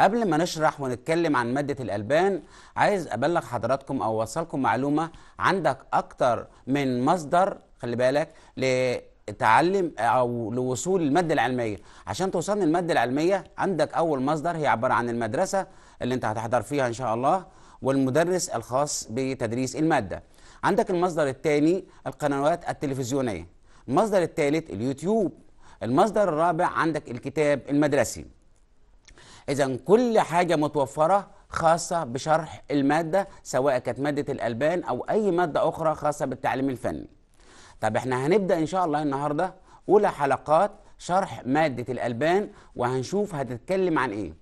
قبل ما نشرح ونتكلم عن مادة الألبان عايز أبلغ حضراتكم أو أوصلكم معلومة عندك أكتر من مصدر خلي بالك لتعلم أو لوصول المادة العلمية عشان توصل للماده العلمية عندك أول مصدر هي عبارة عن المدرسة اللي أنت هتحضر فيها إن شاء الله والمدرس الخاص بتدريس المادة عندك المصدر الثاني القنوات التلفزيونية المصدر الثالث اليوتيوب المصدر الرابع عندك الكتاب المدرسي إذا كل حاجة متوفرة خاصة بشرح المادة سواء كانت مادة الألبان أو أي مادة أخرى خاصة بالتعليم الفني طب احنا هنبدأ إن شاء الله النهاردة أولى حلقات شرح مادة الألبان وهنشوف هتتكلم عن إيه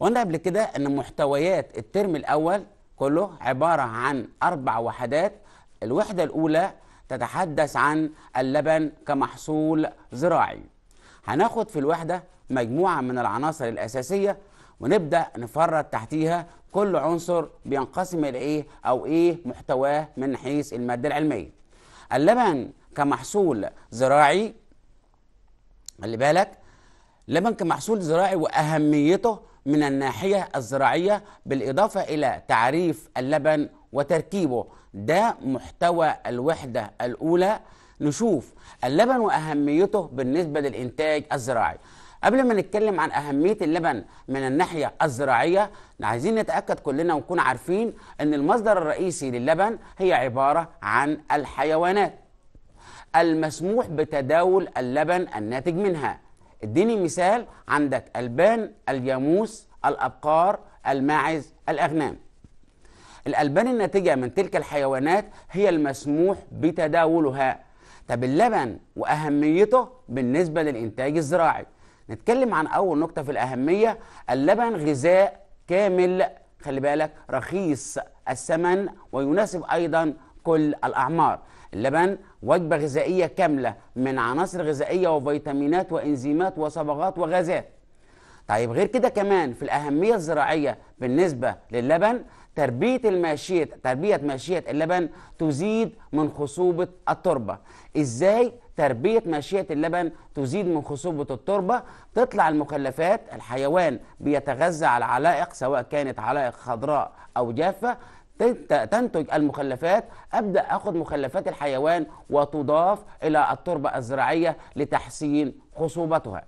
قلنا قبل كده أن محتويات الترم الأول كله عبارة عن أربع وحدات الوحدة الأولى تتحدث عن اللبن كمحصول زراعي هناخد في الوحدة مجموعة من العناصر الأساسية ونبدأ نفرد تحتيها كل عنصر بينقسم إلى إيه أو إيه محتواه من حيث المادة العلمية اللبن كمحصول زراعي خلي بالك لبن كمحصول زراعي وأهميته من الناحية الزراعية بالإضافة إلى تعريف اللبن وتركيبه ده محتوى الوحدة الأولى نشوف اللبن وأهميته بالنسبة للإنتاج الزراعي قبل ما نتكلم عن أهمية اللبن من الناحية الزراعية عايزين نتأكد كلنا ونكون عارفين أن المصدر الرئيسي للبن هي عبارة عن الحيوانات المسموح بتداول اللبن الناتج منها اديني مثال عندك البان الجاموس الابقار الماعز الاغنام الالبان الناتجه من تلك الحيوانات هي المسموح بتداولها طب اللبن واهميته بالنسبه للانتاج الزراعي نتكلم عن أول نقطة في الأهمية اللبن غذاء كامل خلي بالك رخيص الثمن ويناسب أيضا كل الأعمار اللبن وجبة غذائية كاملة من عناصر غذائية وفيتامينات وإنزيمات وصبغات وغازات طيب غير كده كمان في الأهمية الزراعية بالنسبة للبن تربية الماشية تربية ماشية اللبن تزيد من خصوبة التربة إزاي تربية ماشية اللبن تزيد من خصوبة التربة تطلع المخلفات الحيوان بيتغذى على علائق سواء كانت علائق خضراء أو جافة تنتج المخلفات ابدا اخذ مخلفات الحيوان وتضاف الى التربه الزراعيه لتحسين خصوبتها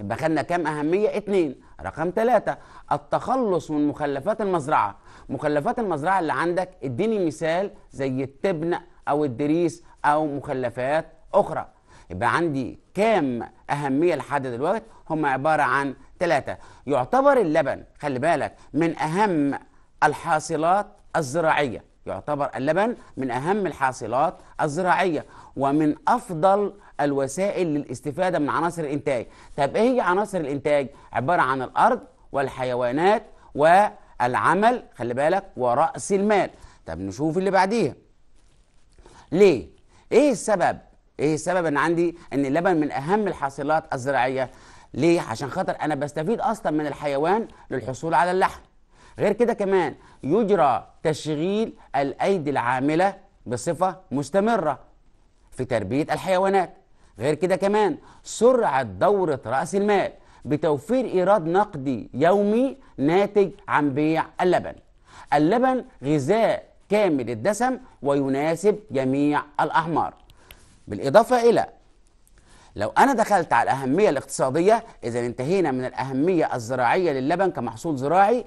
يبقى خدنا كام اهميه اتنين رقم ثلاثة التخلص من مخلفات المزرعة مخلفات المزرعة اللي عندك اديني مثال زي التبن او الدريس او مكلفات اخرى يبقى عندي كام اهميه لحد دلوقتي هم عباره عن ثلاثه يعتبر اللبن خلي بالك من اهم الحاصلات الزراعيه يعتبر اللبن من اهم الحاصلات الزراعيه ومن افضل الوسائل للاستفاده من عناصر الانتاج طب ايه هي عناصر الانتاج عباره عن الارض والحيوانات والعمل خلي بالك وراس المال طب نشوف اللي بعديها ليه ايه السبب ايه السبب ان عندي ان اللبن من اهم الحاصلات الزراعيه ليه عشان خاطر انا بستفيد اصلا من الحيوان للحصول على اللحم غير كده كمان يجرى تشغيل الايدي العامله بصفه مستمره في تربيه الحيوانات غير كده كمان سرعه دوره راس المال بتوفير ايراد نقدي يومي ناتج عن بيع اللبن اللبن غذاء كامل الدسم ويناسب جميع الأحمار بالإضافة إلى لو أنا دخلت على الأهمية الاقتصادية إذا انتهينا من الأهمية الزراعية لللبن كمحصول زراعي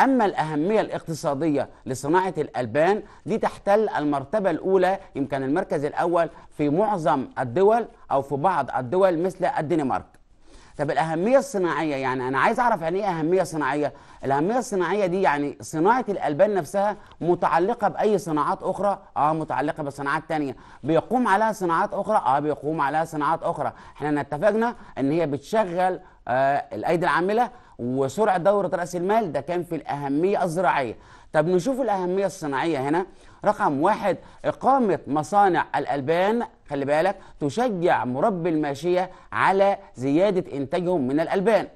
أما الأهمية الاقتصادية لصناعة الألبان دي تحتل المرتبة الأولى يمكن المركز الأول في معظم الدول أو في بعض الدول مثل الدنمارك طب الاهميه الصناعيه يعني انا عايز اعرف يعني ايه اهميه صناعيه الاهميه الصناعيه دي يعني صناعه الالبان نفسها متعلقه باي صناعات اخرى اه متعلقه بصناعات تانية بيقوم عليها صناعات اخرى اه بيقوم عليها صناعات اخرى احنا اتفقنا ان هي بتشغل آه الايدي العامله وسرعه دوره راس المال ده كان في الاهميه الزراعيه طب نشوف الاهميه الصناعيه هنا رقم واحد إقامة مصانع الألبان خلي بالك تشجع مربي الماشية على زيادة إنتاجهم من الألبان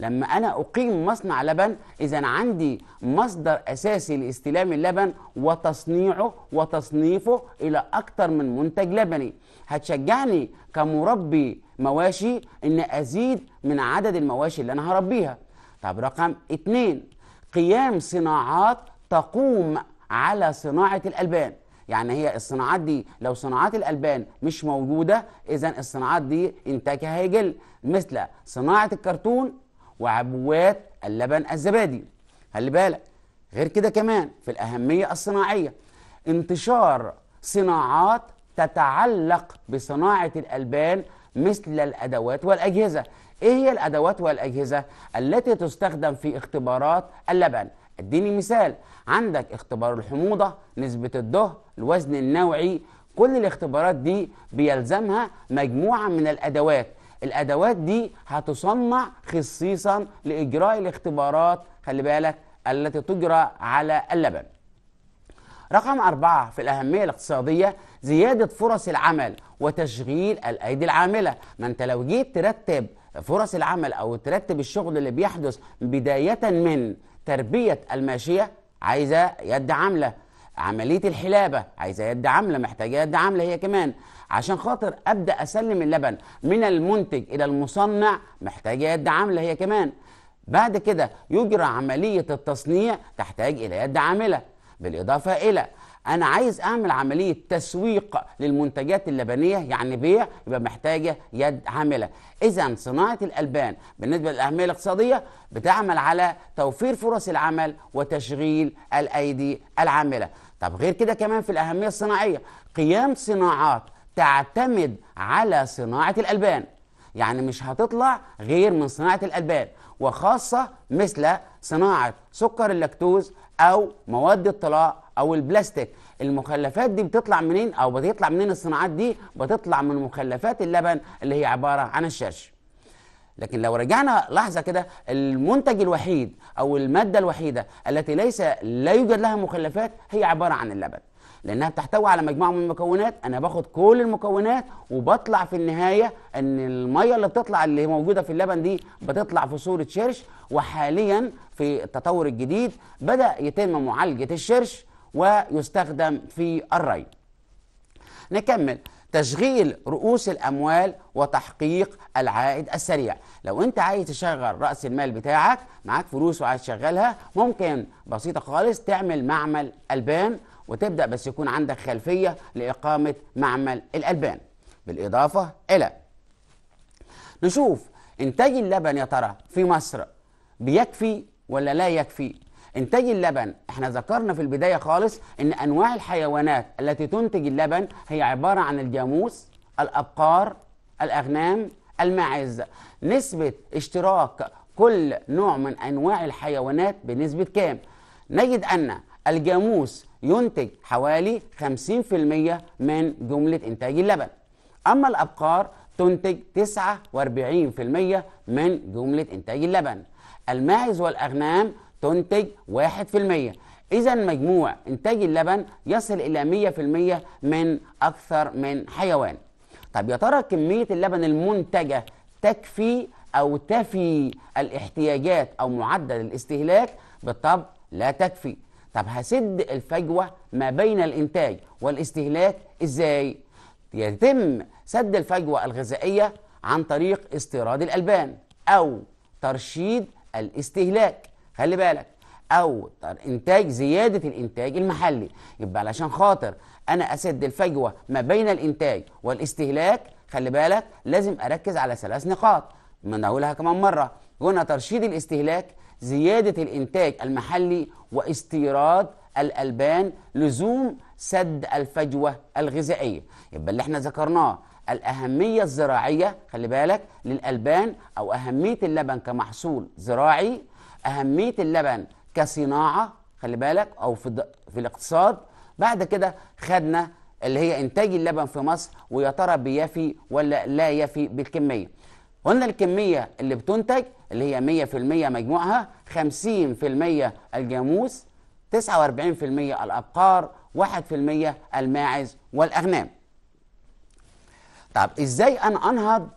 لما أنا أقيم مصنع لبن إذا عندي مصدر أساسي لاستلام اللبن وتصنيعه وتصنيفه إلى أكثر من منتج لبني هتشجعني كمربي مواشي إن أزيد من عدد المواشي اللي أنا هربيها طب رقم اتنين قيام صناعات تقوم على صناعه الالبان يعني هي الصناعات دي لو صناعات الالبان مش موجوده اذا الصناعات دي انتاجها هيقل مثل صناعه الكرتون وعبوات اللبن الزبادي خلي بالك غير كده كمان في الاهميه الصناعيه انتشار صناعات تتعلق بصناعه الالبان مثل الادوات والاجهزه ايه هي الادوات والاجهزه التي تستخدم في اختبارات اللبن اديني مثال عندك اختبار الحموضه نسبه الضه الوزن النوعي كل الاختبارات دي بيلزمها مجموعه من الادوات الادوات دي هتصنع خصيصا لاجراء الاختبارات خلي بالك التي تجرى على اللبن رقم أربعة في الأهمية الاقتصادية زيادة فرص العمل وتشغيل الأيدي العاملة ما أنت لو جيت ترتب فرص العمل أو ترتب الشغل اللي بيحدث بداية من تربيه الماشيه عايزه يد عامله عمليه الحلابه عايزه يد عامله محتاجه يد عامله هي كمان عشان خاطر ابدا اسلم اللبن من المنتج الى المصنع محتاجه يد عامله هي كمان بعد كده يجرى عمليه التصنيع تحتاج الى يد عامله بالاضافه الى انا عايز اعمل عمليه تسويق للمنتجات اللبنيه يعني بيع يبقى محتاجه يد عامله اذا صناعه الالبان بالنسبه للاهميه الاقتصاديه بتعمل على توفير فرص العمل وتشغيل الايدي العامله طب غير كده كمان في الاهميه الصناعيه قيام صناعات تعتمد على صناعه الالبان يعني مش هتطلع غير من صناعه الالبان وخاصه مثل صناعه سكر اللاكتوز او مواد الطلاء او البلاستيك المخلفات دي بتطلع منين او بتطلع منين الصناعات دي بتطلع من مخلفات اللبن اللي هي عباره عن الشرش لكن لو رجعنا لحظة كده المنتج الوحيد أو المادة الوحيدة التي ليس لا يوجد لها مخلفات هي عبارة عن اللبن لأنها بتحتوي على مجموعة من المكونات أنا باخد كل المكونات وبطلع في النهاية أن المية اللي بتطلع اللي موجودة في اللبن دي بتطلع في صورة شرش وحاليا في التطور الجديد بدأ يتم معالجة الشرش ويستخدم في الري نكمل تشغيل رؤوس الاموال وتحقيق العائد السريع لو انت عايز تشغل راس المال بتاعك معاك فلوس وعايز تشغلها ممكن بسيطه خالص تعمل معمل البان وتبدا بس يكون عندك خلفيه لاقامه معمل الالبان بالاضافه الى نشوف انتاج اللبن يا ترى في مصر بيكفي ولا لا يكفي انتاج اللبن احنا ذكرنا في البدايه خالص ان انواع الحيوانات التي تنتج اللبن هي عباره عن الجاموس الابقار الاغنام الماعز نسبه اشتراك كل نوع من انواع الحيوانات بنسبه كام نجد ان الجاموس ينتج حوالي 50% من جمله انتاج اللبن اما الابقار تنتج 49% من جمله انتاج اللبن الماعز والاغنام تنتج 1% إذا مجموع إنتاج اللبن يصل إلى 100% من أكثر من حيوان طب يا ترى كمية اللبن المنتجة تكفي أو تفي الاحتياجات أو معدل الاستهلاك بالطبع لا تكفي طب هسد الفجوة ما بين الإنتاج والاستهلاك إزاي؟ يتم سد الفجوة الغذائية عن طريق استيراد الألبان أو ترشيد الاستهلاك خلي بالك او انتاج زياده الانتاج المحلي يبقى علشان خاطر انا اسد الفجوه ما بين الانتاج والاستهلاك خلي بالك لازم اركز على ثلاث نقاط ما انا كمان مره قلنا ترشيد الاستهلاك زياده الانتاج المحلي واستيراد الالبان لزوم سد الفجوه الغذائيه يبقى اللي احنا ذكرناه الاهميه الزراعيه خلي بالك للالبان او اهميه اللبن كمحصول زراعي اهميه اللبن كصناعه خلي بالك او في في الاقتصاد بعد كده خدنا اللي هي انتاج اللبن في مصر ويا ترى بيفي ولا لا يفي بالكميه قلنا الكميه اللي بتنتج اللي هي 100% مجموعها 50% الجاموس 49% الابقار 1% الماعز والاغنام طب ازاي انا انهض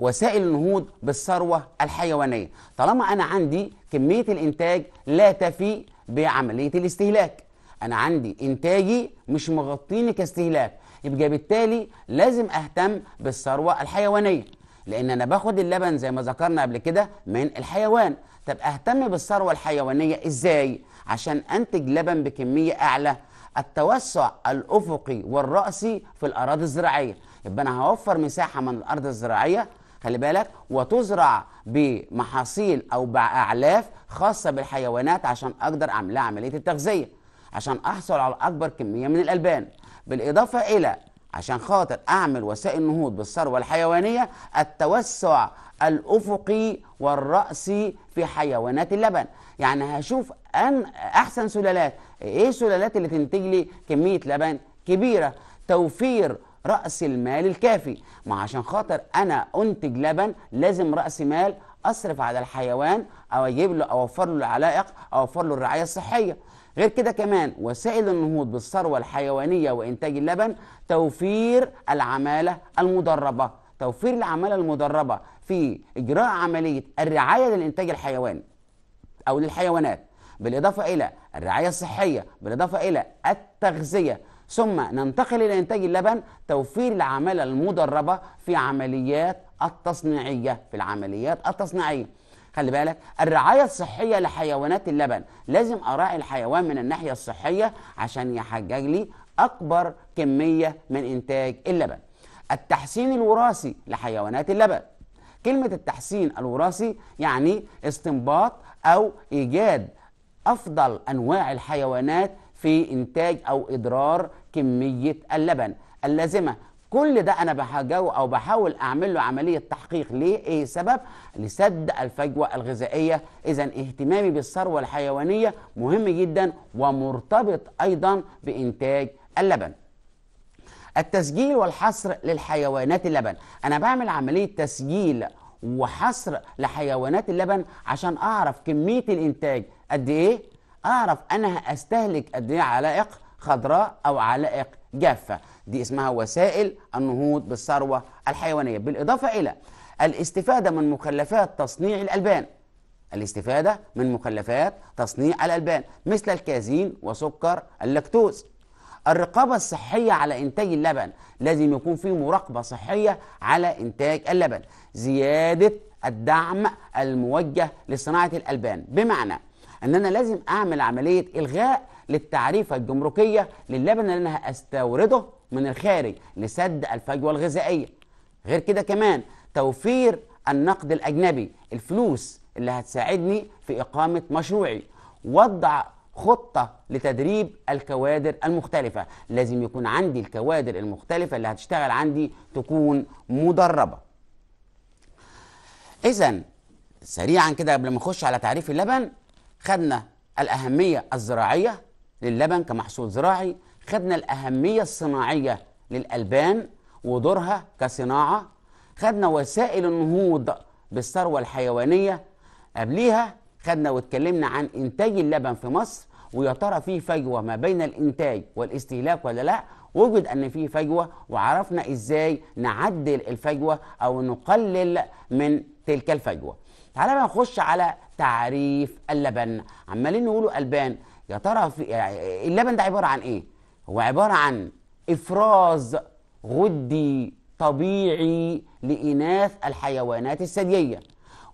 وسائل النهوض بالثروة الحيوانية طالما أنا عندي كمية الإنتاج لا تفي بعملية الاستهلاك أنا عندي إنتاجي مش مغطيني كاستهلاك يبقى بالتالي لازم أهتم بالثروة الحيوانية لأن أنا باخد اللبن زي ما ذكرنا قبل كده من الحيوان طب أهتم بالثروة الحيوانية إزاي عشان أنتج لبن بكمية أعلى التوسع الأفقي والرأسي في الأراضي الزراعية يبقى أنا هوفر مساحة من الأرض الزراعية خلي بالك وتزرع بمحاصيل او باعلاف خاصه بالحيوانات عشان اقدر اعمل لها عمليه التغذيه عشان احصل على اكبر كميه من الالبان بالاضافه الى عشان خاطر اعمل وسائل نهوض بالثروه الحيوانيه التوسع الافقي والراسي في حيوانات اللبن يعني هشوف أن احسن سلالات ايه السلالات اللي تنتج لي كميه لبن كبيره توفير راس المال الكافي ما عشان خاطر انا انتج لبن لازم راس مال اصرف على الحيوان او اجيب له اوفر له العلائق اوفر له الرعايه الصحيه غير كده كمان وسائل النهوض بالثروه الحيوانيه وانتاج اللبن توفير العماله المدربه توفير العماله المدربه في اجراء عمليه الرعايه للانتاج الحيواني او للحيوانات بالاضافه الى الرعايه الصحيه بالاضافه الى التغذيه ثم ننتقل إلى إنتاج اللبن توفير العمالة المدربة في عمليات التصنيعية في العمليات التصنيعية خلي بالك الرعاية الصحية لحيوانات اللبن لازم أراعي الحيوان من الناحية الصحية عشان يحجج لي أكبر كمية من إنتاج اللبن التحسين الوراثي لحيوانات اللبن كلمة التحسين الوراثي يعني استنباط أو إيجاد أفضل أنواع الحيوانات في إنتاج أو إضرار كميه اللبن اللازمه كل ده انا بحاجه او بحاول اعمل له عمليه تحقيق ليه ايه السبب لسد الفجوه الغذائيه اذا اهتمامي بالثروه الحيوانيه مهم جدا ومرتبط ايضا بانتاج اللبن التسجيل والحصر للحيوانات اللبن انا بعمل عمليه تسجيل وحصر لحيوانات اللبن عشان اعرف كميه الانتاج قد ايه اعرف انا هستهلك قد ايه علائق خضراء أو علائق جافة دي اسمها وسائل النهوض بالثروة الحيوانية بالإضافة إلى الاستفادة من مكلفات تصنيع الألبان الاستفادة من مكلفات تصنيع الألبان مثل الكازين وسكر اللاكتوز الرقابة الصحية على إنتاج اللبن لازم يكون في مراقبة صحية على إنتاج اللبن زيادة الدعم الموجه لصناعة الألبان بمعنى أن أنا لازم أعمل عملية إلغاء للتعريفة الجمركية للبن اللي أنا هستورده من الخارج لسد الفجوة الغذائية غير كده كمان توفير النقد الأجنبي الفلوس اللي هتساعدني في إقامة مشروعي وضع خطة لتدريب الكوادر المختلفة لازم يكون عندي الكوادر المختلفة اللي هتشتغل عندي تكون مدربة إذا سريعا كده قبل ما نخش على تعريف اللبن خدنا الأهمية الزراعية للبن كمحصول زراعي خدنا الأهمية الصناعية للألبان ودورها كصناعة خدنا وسائل النهوض بالثروة الحيوانية قبليها خدنا واتكلمنا عن إنتاج اللبن في مصر ويا ترى في فجوة ما بين الإنتاج والاستهلاك ولا لأ وجد ان في فجوه وعرفنا ازاي نعدل الفجوه او نقلل من تلك الفجوه تعالى بقى نخش على تعريف اللبن عمالين نقولوا البان يا ترى في يعني اللبن ده عباره عن ايه هو عباره عن افراز غدي طبيعي لاناث الحيوانات الثدييه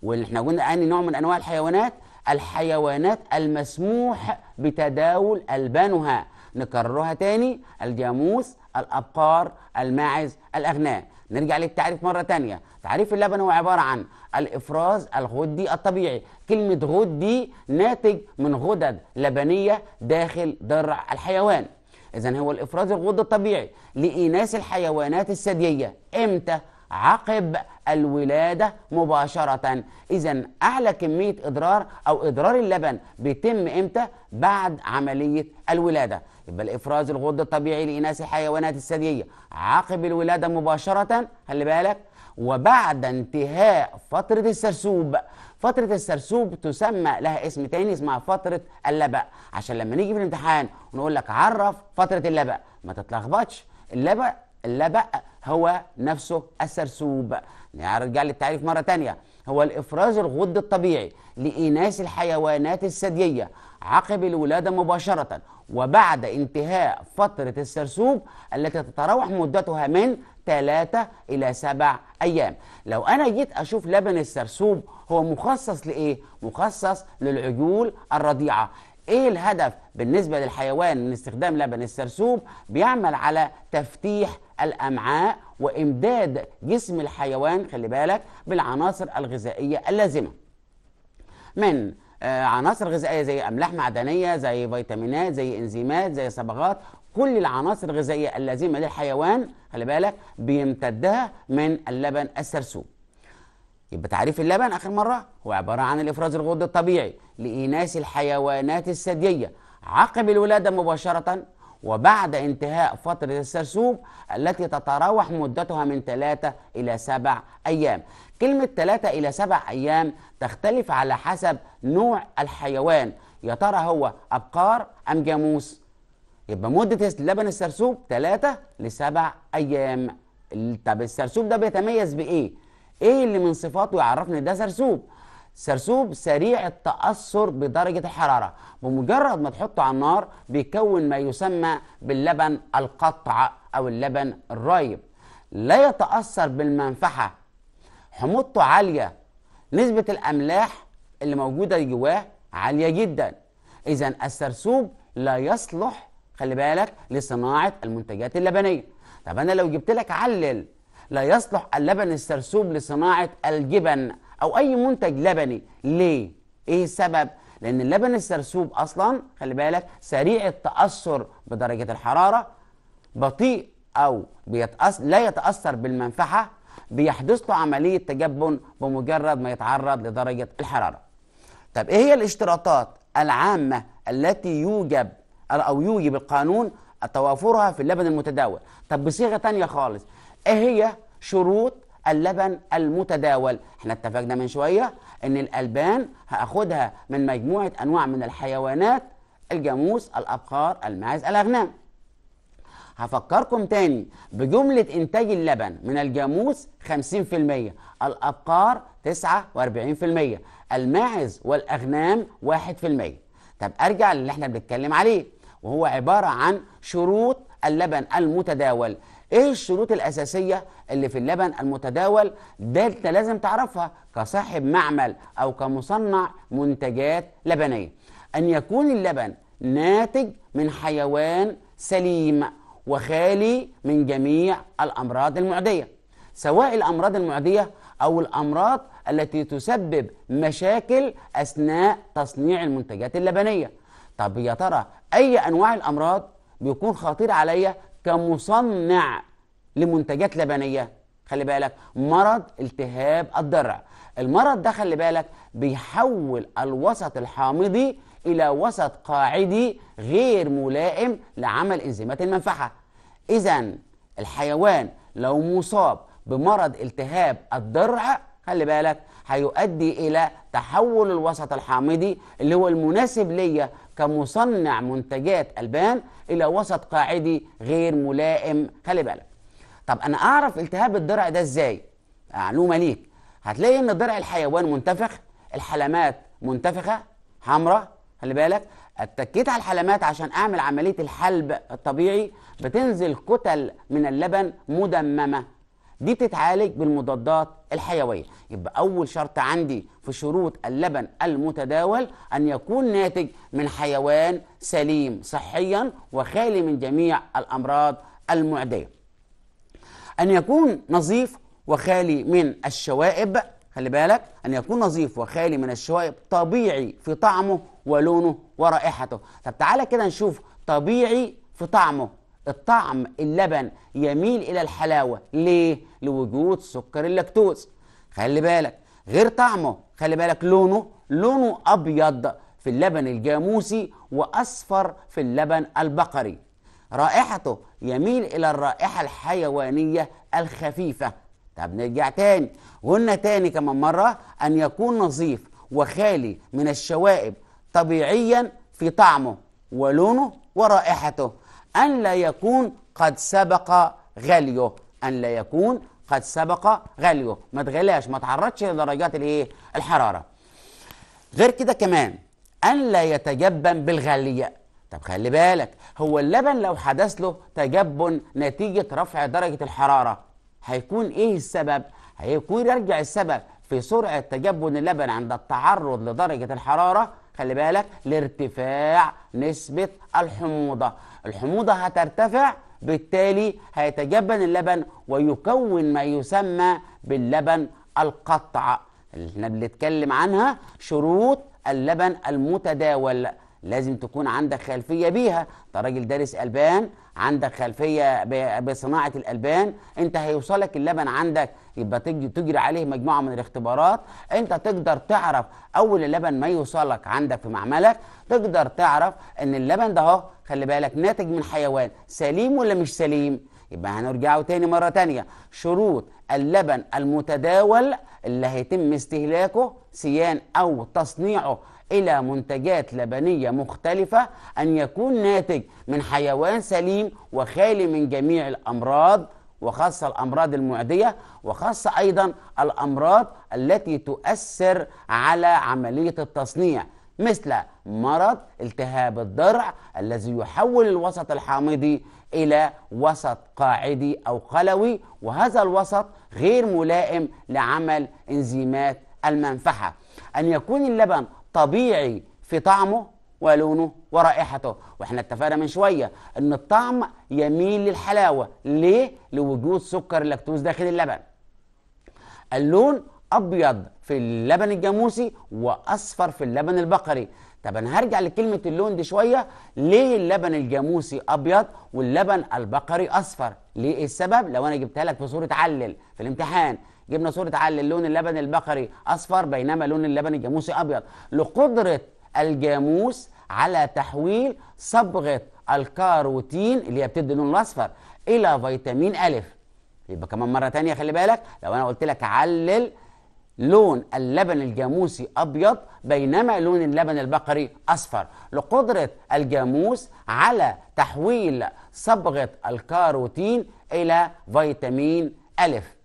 واحنا قلنا ان نوع من انواع الحيوانات الحيوانات المسموح بتداول البانها نكررها تاني الجاموس الابقار الماعز الاغنام نرجع للتعريف مره تانية تعريف اللبن هو عباره عن الافراز الغدي الطبيعي كلمة غد دي ناتج من غدد لبنية داخل درع الحيوان إذا هو الإفراز الغدة الطبيعي لإناث الحيوانات الثديية إمتى؟ عقب الولادة مباشرة إذا أعلى كمية إضرار أو إضرار اللبن بيتم إمتى؟ بعد عملية الولادة يبقى الإفراز الغدة الطبيعي لإناث الحيوانات الثديية عقب الولادة مباشرة خلي بالك وبعد انتهاء فترة السرسوب فترة السرسوب تسمى لها اسم تاني اسمها فترة اللبأ عشان لما نيجي في الامتحان ونقول لك عرف فترة اللبأ ما تتلخبطش اللبأ اللبأ هو نفسه السرسوب نرجع للتعريف مرة تانية هو الإفراز الغد الطبيعي لإناث الحيوانات الثديية عقب الولادة مباشرة وبعد انتهاء فترة السرسوب التي تتراوح مدتها من 3 إلى 7 أيام لو أنا جيت أشوف لبن السرسوب هو مخصص لإيه؟ مخصص للعجول الرضيعة ايه الهدف بالنسبه للحيوان من استخدام لبن السرسوب بيعمل على تفتيح الامعاء وامداد جسم الحيوان خلي بالك بالعناصر الغذائيه اللازمه من آه، عناصر غذائيه زي املاح معدنيه زي فيتامينات زي انزيمات زي صبغات كل العناصر الغذائيه اللازمه للحيوان خلي بالك بيمتدها من اللبن السرسوب يبقى تعريف اللبن اخر مره هو عباره عن الافراز الغدة الطبيعي لاناث الحيوانات الثدييه عقب الولاده مباشره وبعد انتهاء فترة السرسوب التي تتراوح مدتها من 3 إلى 7 أيام كلمة 3 إلى 7 أيام تختلف على حسب نوع الحيوان يا ترى هو أبقار أم جاموس يبقى مدة لبن السرسوب 3 ل 7 أيام طب السرسوب ده بيتميز بإيه؟ إيه اللي من صفاته يعرفني ده سرسوب؟ سرسوب سريع التأثر بدرجة الحرارة بمجرد ما تحطه على النار بيكون ما يسمى باللبن القطع أو اللبن الرايب لا يتأثر بالمنفحة حموضته عالية نسبة الأملاح اللي موجوده جواه عاليه جدا اذا السرسوب لا يصلح خلي بالك لصناعه المنتجات اللبنيه طب انا لو جبت لك علل لا يصلح اللبن السرسوب لصناعه الجبن او اي منتج لبني ليه ايه السبب لان اللبن السرسوب اصلا خلي بالك سريع التاثر بدرجه الحراره بطيء او بيتأثر لا يتاثر بالمنفحه بيحدث له عمليه تجبن بمجرد ما يتعرض لدرجه الحراره طب ايه هي الاشتراطات العامه التي يوجب او يوجب القانون توافرها في اللبن المتداول طب بصيغه تانية خالص ايه هي شروط اللبن المتداول احنا اتفقنا من شويه ان الالبان هاخدها من مجموعه انواع من الحيوانات الجاموس الابقار الماعز الاغنام هفكركم تاني بجملة إنتاج اللبن من الجاموس 50% الأبقار 49% الماعز والأغنام 1% طب أرجع للي احنا بنتكلم عليه وهو عبارة عن شروط اللبن المتداول ايه الشروط الاساسيه اللي في اللبن المتداول ده انت لازم تعرفها كصاحب معمل او كمصنع منتجات لبنيه ان يكون اللبن ناتج من حيوان سليم وخالي من جميع الامراض المعديه سواء الامراض المعديه أو الأمراض التي تسبب مشاكل أثناء تصنيع المنتجات اللبنية طب يا ترى أي أنواع الأمراض بيكون خطير عليا كمصنع لمنتجات لبنية خلي بالك مرض التهاب الدرع المرض ده خلي بالك بيحول الوسط الحامضي إلى وسط قاعدي غير ملائم لعمل إنزيمات المنفحة إذا الحيوان لو مصاب بمرض التهاب الضرع خلي بالك هيؤدي الى تحول الوسط الحامضي اللي هو المناسب ليا كمصنع منتجات البان الى وسط قاعدي غير ملائم خلي بالك طب انا اعرف التهاب الضرع ده ازاي معلومه ليك هتلاقي ان ضرع الحيوان منتفخ الحلمات منتفخه حمراء خلي بالك اتكيت على الحلمات عشان اعمل عمليه الحلب الطبيعي بتنزل كتل من اللبن مدممه دي بتتعالج بالمضادات الحيويه يبقى اول شرط عندي في شروط اللبن المتداول ان يكون ناتج من حيوان سليم صحيا وخالي من جميع الامراض المعديه ان يكون نظيف وخالي من الشوائب خلي بالك ان يكون نظيف وخالي من الشوائب طبيعي في طعمه ولونه ورائحته طب تعالى كده نشوف طبيعي في طعمه الطعم اللبن يميل إلى الحلاوة ليه؟ لوجود سكر اللاكتوز خلي بالك غير طعمه خلي بالك لونه لونه أبيض في اللبن الجاموسي وأصفر في اللبن البقري رائحته يميل إلى الرائحة الحيوانية الخفيفة طب نرجع تاني قلنا تاني كمان مرة أن يكون نظيف وخالي من الشوائب طبيعيا في طعمه ولونه ورائحته أن لا يكون قد سبق غليه أن لا يكون قد سبق غليه ما تغلاش ما تعرضش لدرجات الايه الحرارة غير كده كمان أن لا يتجبن بالغلية طب خلي بالك هو اللبن لو حدث له تجبن نتيجة رفع درجة الحرارة هيكون ايه السبب؟ هيكون يرجع السبب في سرعة تجبن اللبن عند التعرض لدرجة الحرارة خلي بالك لارتفاع نسبة الحموضة الحموضة هترتفع بالتالي هيتجبن اللبن ويكون ما يسمى باللبن القطع اللي احنا بنتكلم عنها شروط اللبن المتداول لازم تكون عندك خلفيه بيها انت راجل دارس البان عندك خلفيه بصناعه الالبان انت هيوصلك اللبن عندك يبقى تجري عليه مجموعه من الاختبارات انت تقدر تعرف اول اللبن ما يوصلك عندك في معملك تقدر تعرف ان اللبن ده اهو خلي بالك ناتج من حيوان سليم ولا مش سليم يبقى هنرجعه تاني مره تانيه شروط اللبن المتداول اللي هيتم استهلاكه سيان او تصنيعه إلى منتجات لبنية مختلفة أن يكون ناتج من حيوان سليم وخالي من جميع الأمراض وخاصة الأمراض المعدية وخاصة أيضا الأمراض التي تؤثر على عملية التصنيع مثل مرض التهاب الضرع الذي يحول الوسط الحامضي إلى وسط قاعدي أو قلوي وهذا الوسط غير ملائم لعمل إنزيمات المنفحة أن يكون اللبن طبيعي في طعمه ولونه ورائحته واحنا اتفقنا من شوية ان الطعم يميل للحلاوة ليه؟ لوجود سكر اللاكتوز داخل اللبن اللون ابيض في اللبن الجاموسي واصفر في اللبن البقري طب انا هرجع لكلمه اللون دي شويه ليه اللبن الجاموسي ابيض واللبن البقري اصفر ليه إيه السبب لو انا جبتها لك في صوره علل في الامتحان جبنا صوره علل لون اللبن البقري اصفر بينما لون اللبن الجاموسي ابيض لقدره الجاموس على تحويل صبغه الكاروتين اللي هي بتدي اللون الاصفر الى فيتامين الف يبقى كمان مره ثانيه خلي بالك لو انا قلت لك علل لون اللبن الجاموسي أبيض بينما لون اللبن البقري أصفر لقدرة الجاموس على تحويل صبغة الكاروتين إلى فيتامين ألف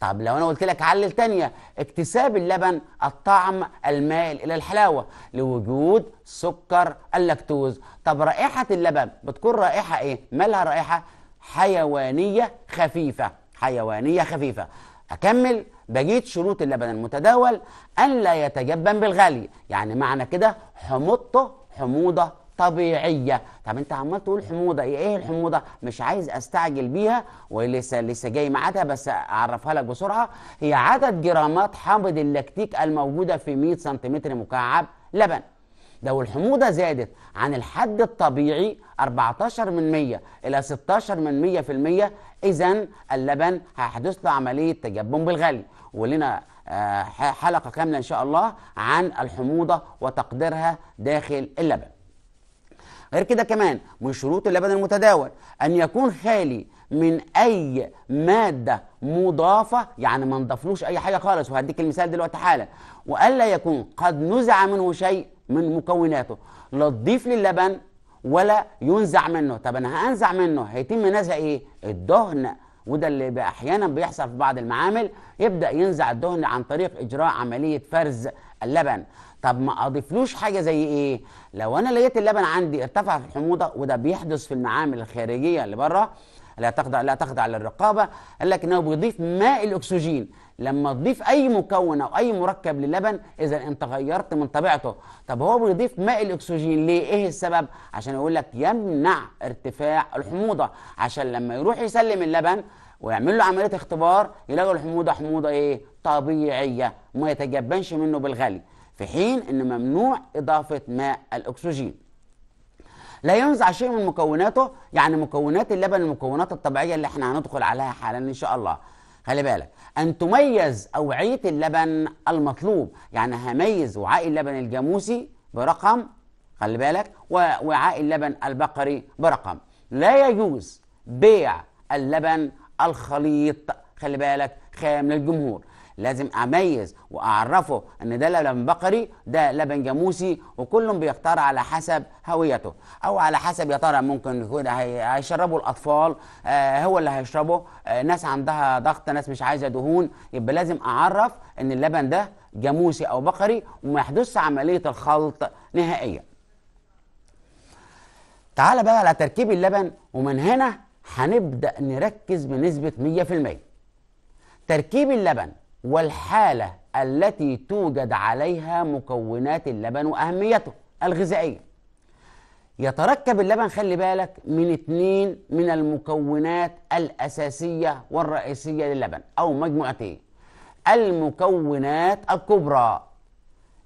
طب لو أنا قلت لك علل ثانيه اكتساب اللبن الطعم المائل إلى الحلاوة لوجود سكر اللاكتوز طب رائحة اللبن بتكون رائحة إيه؟ مالها رائحة حيوانية خفيفة حيوانية خفيفة أكمل بقيت شروط اللبن المتداول ألا يتجبن بالغلي يعني معنى كده حموضته حموضة طبيعية طب انت عمال تقول حموضة ايه الحموضة مش عايز استعجل بيها ولسه لسه جاي معاها بس اعرفها لك بسرعة هي عدد جرامات حامض اللاكتيك الموجودة في 100 سنتيمتر مكعب لبن لو الحموضة زادت عن الحد الطبيعي 14 من 100 إلى 16 من 100% إذا اللبن هيحدث له عملية تجبن بالغلي ولنا آه، حلقه كامله ان شاء الله عن الحموضه وتقديرها داخل اللبن. غير كده كمان من شروط اللبن المتداول ان يكون خالي من اي ماده مضافه يعني ما نضفلوش اي حاجه خالص وهديك المثال دلوقتي حالا والا يكون قد نزع منه شيء من مكوناته لا تضيف للبن ولا ينزع منه طب انا هانزع منه هيتم نزع ايه الدهن وده اللي احيانا بيحصل في بعض المعامل يبدا ينزع الدهن عن طريق اجراء عمليه فرز اللبن طب ما اضيفلوش حاجه زي ايه لو انا لقيت اللبن عندي ارتفع في الحموضه وده بيحدث في المعامل الخارجيه اللي بره لا تخضع لا تخضع للرقابه قال لك انه بيضيف ماء الاكسجين لما تضيف اي مكون او اي مركب للبن اذا انت غيرت من طبيعته طب هو بيضيف ماء الاكسجين ليه ايه السبب عشان يقول لك يمنع ارتفاع الحموضه عشان لما يروح يسلم اللبن ويعمل له عمليه اختبار يلاقي الحموضه حموضه ايه طبيعيه ما يتجبنش منه بالغلي في حين ان ممنوع اضافه ماء الاكسجين لا ينزع شيء من مكوناته يعني مكونات اللبن المكونات الطبيعيه اللي احنا هندخل عليها حالا ان شاء الله خلي بالك أن تميز أوعية اللبن المطلوب يعني هميز وعاء اللبن الجاموسي برقم خلي بالك ووعاء اللبن البقري برقم لا يجوز بيع اللبن الخليط خلي بالك خام للجمهور لازم اميز واعرفه ان ده لبن بقري ده لبن جاموسي وكلهم بيختار على حسب هويته او على حسب يا ترى ممكن يكون الاطفال آه، هو اللي هيشربه آه، ناس عندها ضغط ناس مش عايزه دهون يبقى لازم اعرف ان اللبن ده جاموسي او بقري وما يحدثش عمليه الخلط نهائيا تعال بقى على تركيب اللبن ومن هنا هنبدا نركز بنسبه 100% تركيب اللبن والحالة التي توجد عليها مكونات اللبن وأهميته الغذائية يتركب اللبن خلي بالك من اثنين من المكونات الأساسية والرئيسية للبن أو مجموعتين المكونات الكبرى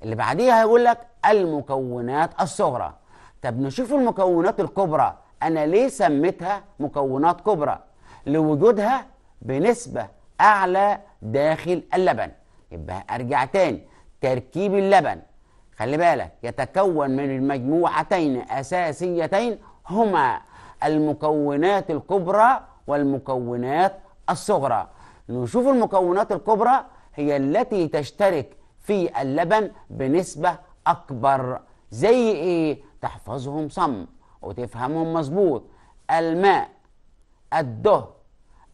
اللي بعديها هيقول لك المكونات الصغرى طب نشوف المكونات الكبرى أنا ليه سميتها مكونات كبرى لوجودها بنسبة أعلى داخل اللبن يبقى ارجع تاني تركيب اللبن خلي بالك يتكون من مجموعتين اساسيتين هما المكونات الكبرى والمكونات الصغرى نشوف المكونات الكبرى هي التي تشترك في اللبن بنسبة أكبر زي إيه؟ تحفظهم صم وتفهمهم مظبوط الماء الدهن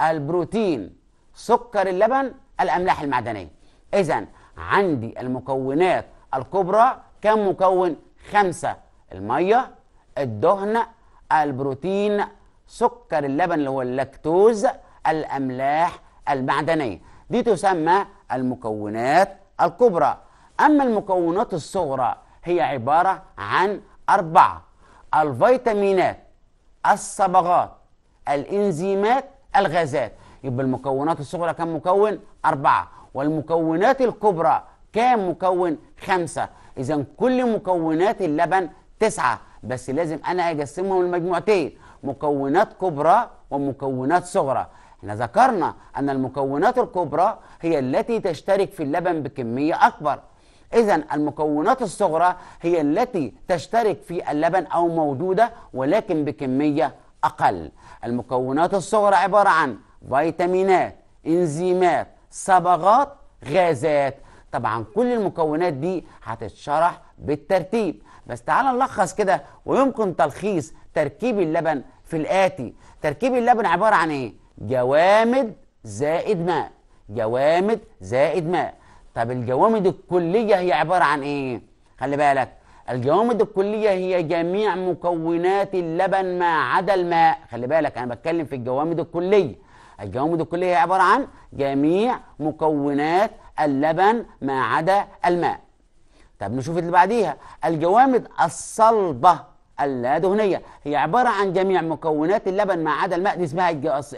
البروتين سكر اللبن الأملاح المعدنية إذا عندي المكونات الكبرى كم مكون؟ خمسة المية الدهن البروتين سكر اللبن اللي هو اللاكتوز الأملاح المعدنية دي تسمى المكونات الكبرى أما المكونات الصغرى هي عبارة عن أربعة الفيتامينات الصبغات الإنزيمات الغازات يبقى المكونات الصغرى كم مكون؟ أربعة والمكونات الكبرى كام مكون؟ خمسة إذا كل مكونات اللبن تسعة بس لازم أنا أقسمهم لمجموعتين مكونات كبرى ومكونات صغرى احنا ذكرنا أن المكونات الكبرى هي التي تشترك في اللبن بكمية أكبر إذا المكونات الصغرى هي التي تشترك في اللبن أو موجودة ولكن بكمية أقل المكونات الصغرى عبارة عن فيتامينات انزيمات صبغات غازات طبعا كل المكونات دي هتتشرح بالترتيب بس تعال نلخص كده ويمكن تلخيص تركيب اللبن في الآتي تركيب اللبن عبارة عن إيه؟ جوامد زائد ماء جوامد زائد ماء طب الجوامد الكلية هي عبارة عن إيه؟ خلي بالك الجوامد الكلية هي جميع مكونات اللبن ما عدا الماء خلي بالك أنا بتكلم في الجوامد الكلية الجوامد الكلية هي عبارة عن جميع مكونات اللبن ما عدا الماء طب نشوف اللي بعديها الجوامد الصلبة اللا دهنية هي عبارة عن جميع مكونات اللبن ما عدا الماء دي اسمها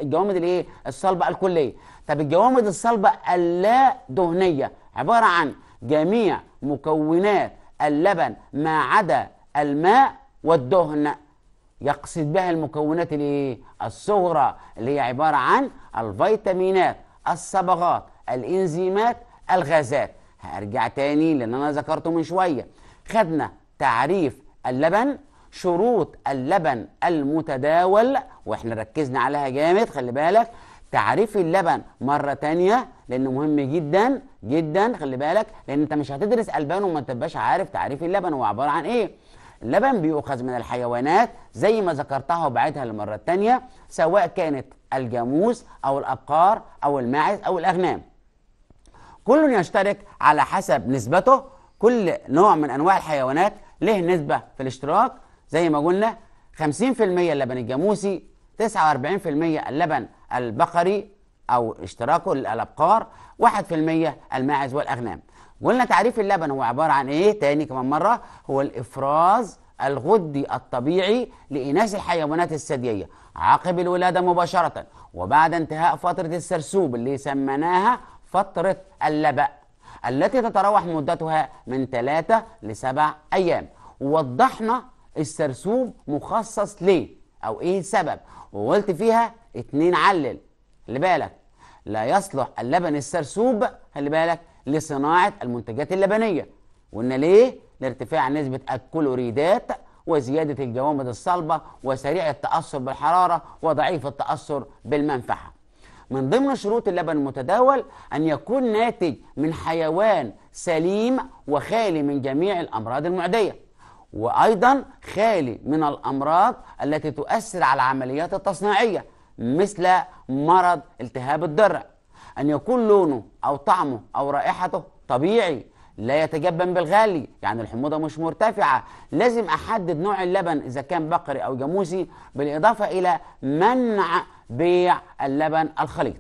الجوامد الايه الصلبة الكلية طب الجوامد الصلبة اللا دهنية عبارة عن جميع مكونات اللبن ما عدا الماء والدهن يقصد بها المكونات الصغرى اللي هي عبارة عن الفيتامينات الصبغات الإنزيمات الغازات هرجع تاني لأن أنا ذكرته من شوية خدنا تعريف اللبن شروط اللبن المتداول واحنا ركزنا عليها جامد خلي بالك تعريف اللبن مرة تانية لأنه مهم جدا جدا خلي بالك لأن أنت مش هتدرس ألبان وما تبقاش عارف تعريف اللبن هو عبارة عن إيه اللبن بيؤخذ من الحيوانات زي ما ذكرتها وبعدها للمرة الثانية سواء كانت الجاموس أو الأبقار أو الماعز أو الأغنام كل يشترك على حسب نسبته كل نوع من أنواع الحيوانات له نسبة في الاشتراك زي ما قلنا 50% اللبن الجاموسي 49% اللبن البقري أو اشتراكه الأبقار 1% الماعز والأغنام وقلنا تعريف اللبن هو عبارة عن إيه تاني كمان مرة هو الإفراز الغدي الطبيعي لإناث الحيوانات الثديية عقب الولادة مباشرة وبعد انتهاء فترة السرسوب اللي سميناها فترة اللبأ التي تتراوح مدتها من 3 ل 7 أيام ووضحنا السرسوب مخصص ليه أو إيه السبب وقلت فيها اتنين علل خلي بالك لا يصلح اللبن السرسوب خلي بالك لصناعة المنتجات اللبنية وإن ليه؟ لارتفاع نسبة الكلوريدات وزيادة الجوامد الصلبة وسريع التأثر بالحرارة وضعيف التأثر بالمنفعة من ضمن شروط اللبن المتداول أن يكون ناتج من حيوان سليم وخالي من جميع الأمراض المعدية وأيضا خالي من الأمراض التي تؤثر على العمليات التصنيعية مثل مرض التهاب الدرق أن يكون لونه أو طعمه أو رائحته طبيعي لا يتجبن بالغالي يعني الحموضة مش مرتفعة لازم أحدد نوع اللبن إذا كان بقري أو جاموسي بالإضافة إلى منع بيع اللبن الخليط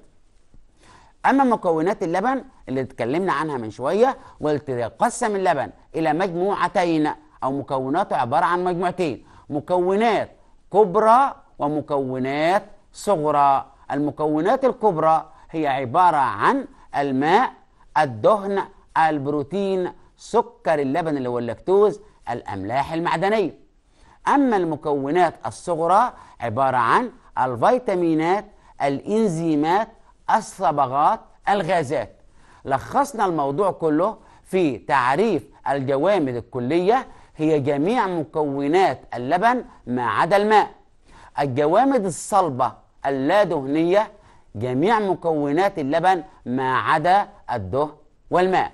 أما مكونات اللبن اللي اتكلمنا عنها من شوية وتتقسم اللبن إلى مجموعتين أو مكوناته عبارة عن مجموعتين مكونات كبرى ومكونات صغرى المكونات الكبرى هي عبارة عن الماء الدهن البروتين سكر اللبن اللي هو اللاكتوز الأملاح المعدنية أما المكونات الصغرى عبارة عن الفيتامينات الإنزيمات الصبغات الغازات لخصنا الموضوع كله في تعريف الجوامد الكلية هي جميع مكونات اللبن ما عدا الماء الجوامد الصلبة اللا دهنية جميع مكونات اللبن ما عدا الدهن والماء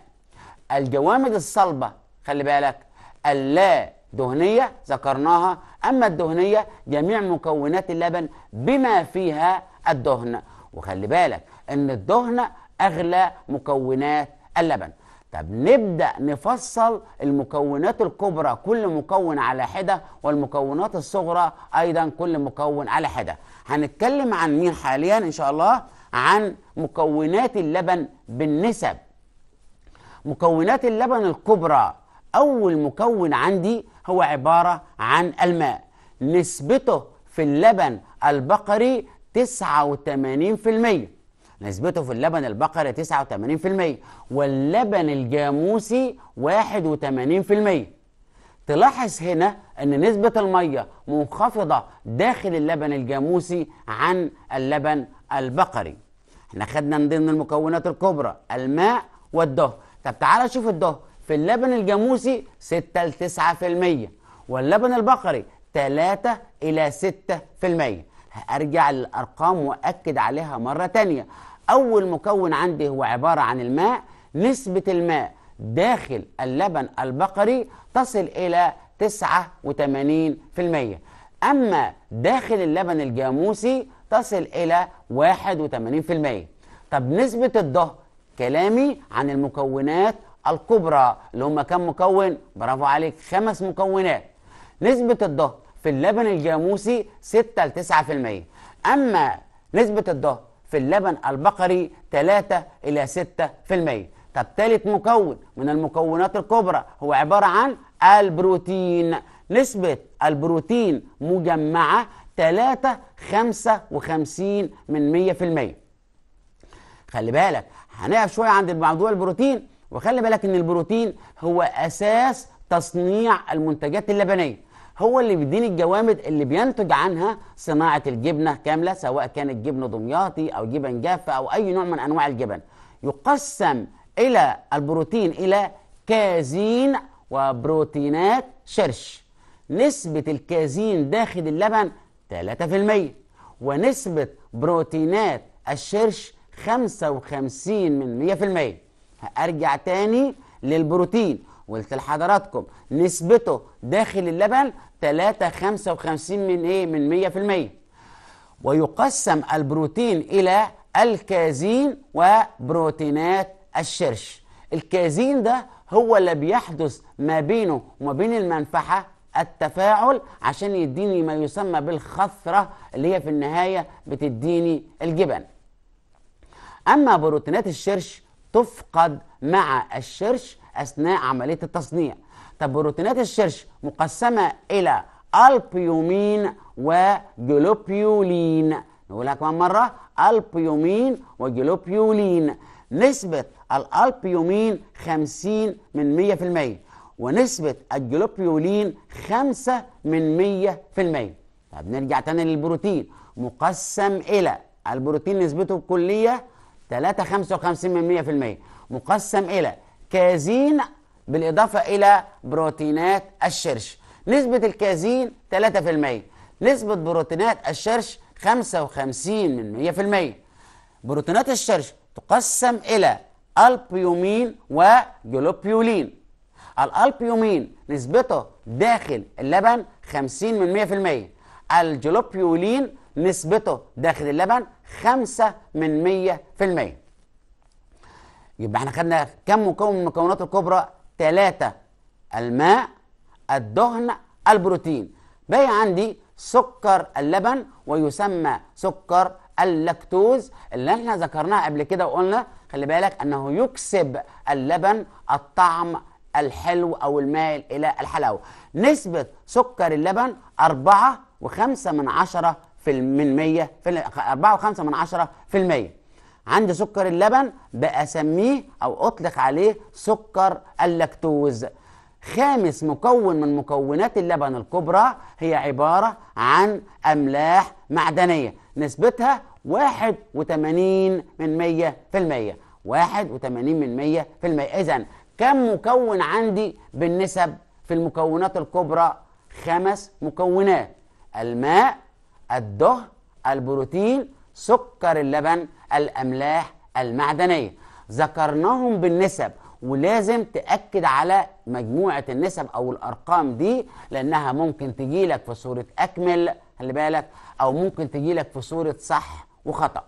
الجوامد الصلبة خلي بالك اللا دهنية ذكرناها أما الدهنية جميع مكونات اللبن بما فيها الدهن وخلي بالك أن الدهن أغلى مكونات اللبن طب نبدأ نفصل المكونات الكبرى كل مكون على حدة والمكونات الصغرى أيضا كل مكون على حدة هنتكلم عن مين حاليا ان شاء الله عن مكونات اللبن بالنسب مكونات اللبن الكبرى اول مكون عندي هو عباره عن الماء نسبته في اللبن البقري 89% نسبته في اللبن البقري 89% واللبن الجاموسي 81% تلاحظ هنا ان نسبة المية منخفضة داخل اللبن الجاموسي عن اللبن البقري احنا خدنا من ضمن المكونات الكبرى الماء والدهن طب تعالى شوف الدهن في اللبن الجاموسي 6 ل 9% واللبن البقري 3 إلى 6% هرجع للأرقام وأكد عليها مرة تانية أول مكون عندي هو عبارة عن الماء نسبة الماء داخل اللبن البقري تصل إلى 89% أما داخل اللبن الجاموسي تصل إلى 81% طب نسبة الضه كلامي عن المكونات الكبرى اللي هم كم مكون برافو عليك خمس مكونات نسبة الضه في اللبن الجاموسي 6 ل 9% أما نسبة الضه في اللبن البقري 3 إلى 6% طب ثالث مكون من المكونات الكبرى هو عبارة عن البروتين نسبة البروتين مجمعة 3 55 من 100% خلي بالك هنقف شوية عند موضوع البروتين وخلي بالك ان البروتين هو اساس تصنيع المنتجات اللبنيه هو اللي بيديني الجوامد اللي بينتج عنها صناعه الجبنه كامله سواء كانت جبن دمياطي او جبن جافه او اي نوع من انواع الجبن يقسم إلى البروتين إلى كازين وبروتينات شرش نسبة الكازين داخل اللبن 3% ونسبة بروتينات الشرش 55 من 100% هارجع تاني للبروتين قلت لحضراتكم نسبته داخل اللبن 3 55 من ايه من 100% ويقسم البروتين الى الكازين وبروتينات الشرش الكازين ده هو اللي بيحدث ما بينه وما بين المنفحة التفاعل عشان يديني ما يسمى بالخثرة اللي هي في النهاية بتديني الجبن أما بروتينات الشرش تفقد مع الشرش أثناء عملية التصنيع طب بروتينات الشرش مقسمة إلى البيومين وجلوبيولين نقولها كمان مرة البيومين وجلوبيولين نسبة الألبيومين 50 من 100% ونسبة الجلوبيولين 5 من 100% طب نرجع تاني للبروتين مقسم إلى البروتين نسبته الكلية 3.55 من 100% مقسم إلى كازين بالإضافة إلى بروتينات الشرش نسبة الكازين 3% نسبة بروتينات الشرش 55 من 100% بروتينات الشرش تقسم إلى البيومين وجلوبيولين الالبيومين نسبته داخل اللبن 50 من 100% الجلوبيولين نسبته داخل اللبن 5 من 100% يبقى احنا خدنا كم مكون من المكونات الكبرى ثلاثة الماء الدهن البروتين باقي عندي سكر اللبن ويسمى سكر اللاكتوز اللي احنا ذكرناها قبل كده وقلنا خلي بالك انه يكسب اللبن الطعم الحلو او المائل الى الحلاوه نسبه سكر اللبن 4 و5 من عشرة في من 100 في 4 و5 من عشرة في المية عند سكر اللبن بأسميه أو أطلق عليه سكر اللاكتوز خامس مكون من مكونات اللبن الكبرى هي عبارة عن أملاح معدنية نسبتها 81 من 100 في المية 81 من 100 في المية إذا كم مكون عندي بالنسب في المكونات الكبرى خمس مكونات الماء الدهن البروتين سكر اللبن الأملاح المعدنية ذكرناهم بالنسب ولازم تأكد على مجموعة النسب أو الأرقام دي لأنها ممكن تجيلك في صورة أكمل خلي بالك أو ممكن تجيلك في صورة صح وخطأ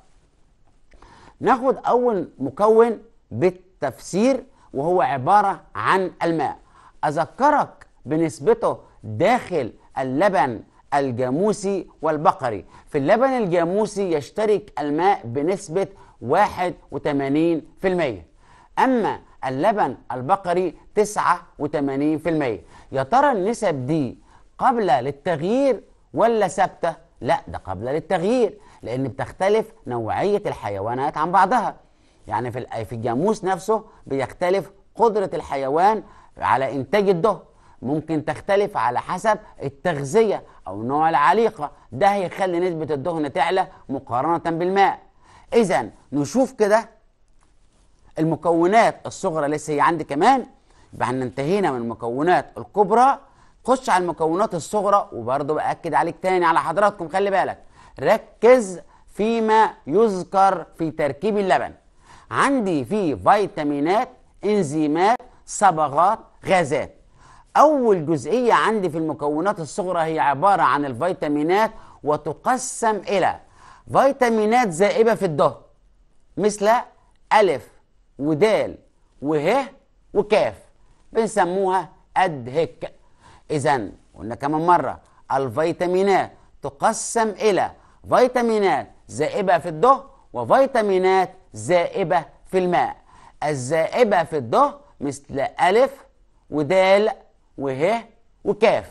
ناخد أول مكون بالتفسير وهو عبارة عن الماء أذكرك بنسبته داخل اللبن الجاموسي والبقري في اللبن الجاموسي يشترك الماء بنسبة 81% أما اللبن البقري 89% يا ترى النسب دي قابلة للتغيير ولا ثابتة؟ لا ده قابلة للتغيير لأن بتختلف نوعية الحيوانات عن بعضها يعني في في الجاموس نفسه بيختلف قدرة الحيوان على إنتاج الدهن ممكن تختلف على حسب التغذية أو نوع العليقة ده هيخلي نسبة الدهن تعلى مقارنة بالماء إذا نشوف كده المكونات الصغرى لسه هي عندي كمان يبقى احنا انتهينا من المكونات الكبرى خش على المكونات الصغرى وبرضه بأكد عليك تاني على حضراتكم خلي بالك ركز فيما يذكر في تركيب اللبن عندي فيه فيتامينات انزيمات صبغات غازات أول جزئية عندي في المكونات الصغرى هي عبارة عن الفيتامينات وتقسم إلى فيتامينات زائبة في الظهر مثل ألف ودال وه وكاف بنسموها أدهك إذا قلنا كمان مرة الفيتامينات تقسم إلى فيتامينات زائبة في الضه وفيتامينات زائبة في الماء الزائبة في الضه مثل ألف ودال وه وكاف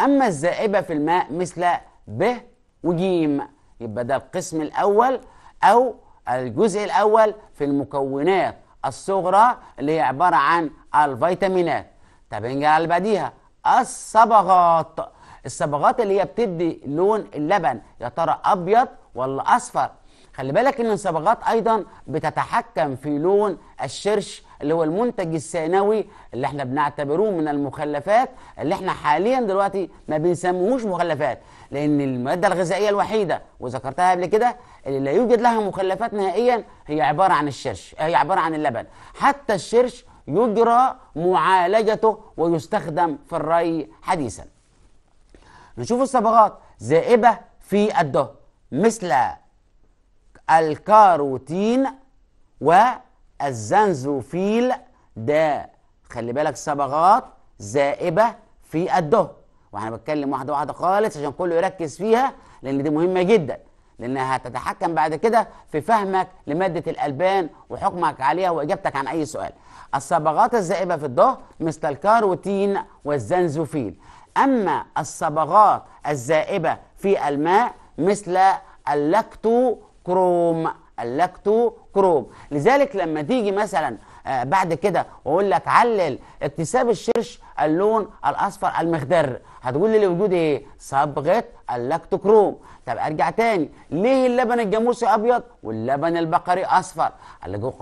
أما الزائبة في الماء مثل ب وجيم يبقى ده القسم الأول أو الجزء الأول في المكونات الصغرى اللي هي عبارة عن الفيتامينات طب نجي على اللي بعديها الصبغات الصبغات اللي هي بتدي لون اللبن يا ترى ابيض ولا اصفر خلي بالك ان الصبغات ايضا بتتحكم في لون الشرش اللي هو المنتج الثانوي اللي احنا بنعتبروه من المخلفات اللي احنا حاليا دلوقتي ما بنسموهوش مخلفات لان الماده الغذائيه الوحيده وذكرتها قبل كده اللي لا يوجد لها مخلفات نهائيا هي عباره عن الشرش هي عباره عن اللبن حتى الشرش يجرى معالجته ويستخدم في الري حديثا نشوف الصبغات زائبة في الدهن مثل الكاروتين والزنزوفيل ده خلي بالك صبغات زائبة في الدهن واحنا بتكلم واحدة واحدة خالص عشان كله يركز فيها لأن دي مهمة جدا لأنها هتتحكم بعد كده في فهمك لمادة الألبان وحكمك عليها وإجابتك عن أي سؤال الصبغات الزائبة في الدهن مثل الكاروتين والزنزوفيل أما الصبغات الزائبة في الماء مثل اللاكتو كروم اللاكتو كروم لذلك لما تيجي مثلا آه، بعد كده واقول لك علل اكتساب الشرش اللون الاصفر المخدر هتقول لي لوجود ايه صبغه اللاكتوكروم طب ارجع تاني ليه اللبن الجاموسي ابيض واللبن البقري اصفر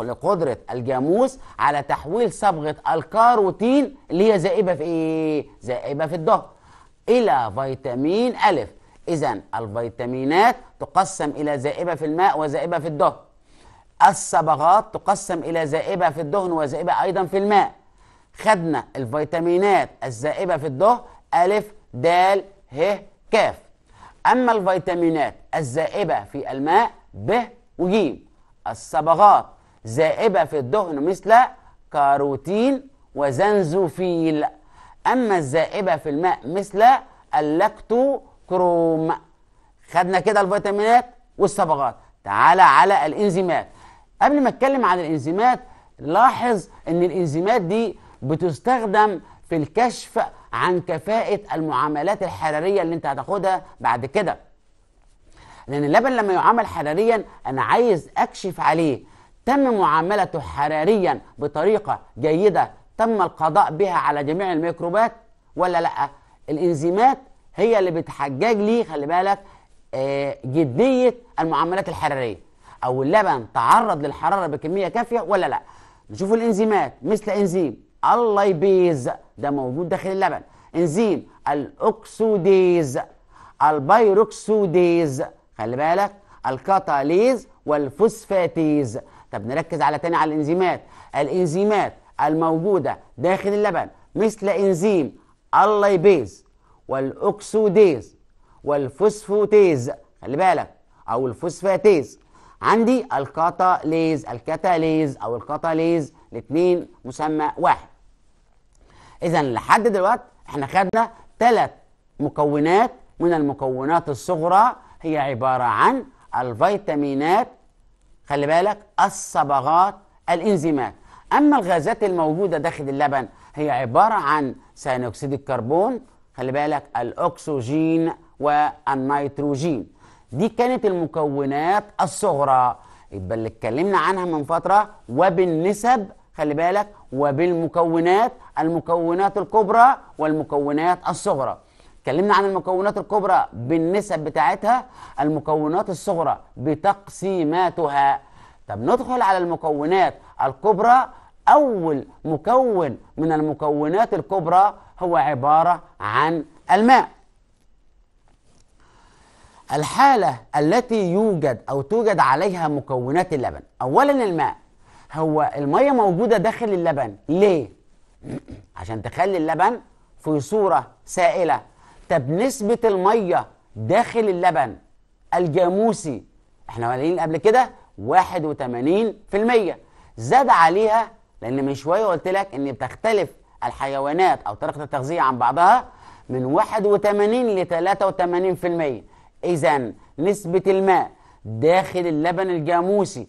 لقدره الجاموس على تحويل صبغه الكاروتين اللي هي ذائبه في ايه ذائبه في الظهر الى فيتامين الف اذا الفيتامينات تقسم الى ذائبه في الماء وذائبه في الدهن الصبغات تقسم الى ذائبه في الدهن وذائبه ايضا في الماء خدنا الفيتامينات الذائبه في الدهن ألف د ه ك أما الفيتامينات الزائبة في الماء ب وج الصبغات زائبة في الدهن مثل كاروتين وزنزوفيل أما الزائبة في الماء مثل اللاكتوكروم خدنا كده الفيتامينات والصبغات تعالى على الإنزيمات قبل ما اتكلم عن الإنزيمات لاحظ ان الإنزيمات دي بتستخدم في الكشف عن كفاءة المعاملات الحرارية اللي انت هتاخدها بعد كده لأن اللبن لما يعامل حراريا أنا عايز أكشف عليه تم معاملته حراريا بطريقة جيدة تم القضاء بها على جميع الميكروبات ولا لأ الإنزيمات هي اللي بتحجج لي خلي بالك آه، جدية المعاملات الحرارية أو اللبن تعرض للحرارة بكمية كافية ولا لأ نشوف الإنزيمات مثل إنزيم اللايبيز ده موجود داخل اللبن انزيم الاوكسوديز البيروكسوديز خلي بالك الكاتاليز والفوسفاتيز طب نركز على تاني على الانزيمات الانزيمات الموجوده داخل اللبن مثل انزيم اللايبيز والاوكسوديز والفوسفوتيز خلي بالك او الفوسفاتيز عندي الكاتاليز الكاتاليز او الكاتاليز الاثنين مسمى واحد اذا لحد دلوقتي احنا خدنا ثلاث مكونات من المكونات الصغرى هي عباره عن الفيتامينات خلي بالك الصبغات الانزيمات اما الغازات الموجوده داخل اللبن هي عباره عن ثاني اكسيد الكربون خلي بالك الاكسجين والنيتروجين دي كانت المكونات الصغرى يبقى اللي اتكلمنا عنها من فتره وبالنسب خلي بالك وبالمكونات المكونات الكبرى والمكونات الصغرى اتكلمنا عن المكونات الكبرى بالنسب بتاعتها المكونات الصغرى بتقسيماتها طب ندخل على المكونات الكبرى أول مكون من المكونات الكبرى هو عبارة عن الماء الحالة التي يوجد أو توجد عليها مكونات اللبن أولا الماء هو الميه موجوده داخل اللبن ليه عشان تخلي اللبن في صوره سائله طب نسبه الميه داخل اللبن الجاموسي احنا قايلين قبل كده 81% زاد عليها لان من شويه قلت لك ان بتختلف الحيوانات او طريقه التغذيه عن بعضها من 81 ل 83% اذا نسبه الماء داخل اللبن الجاموسي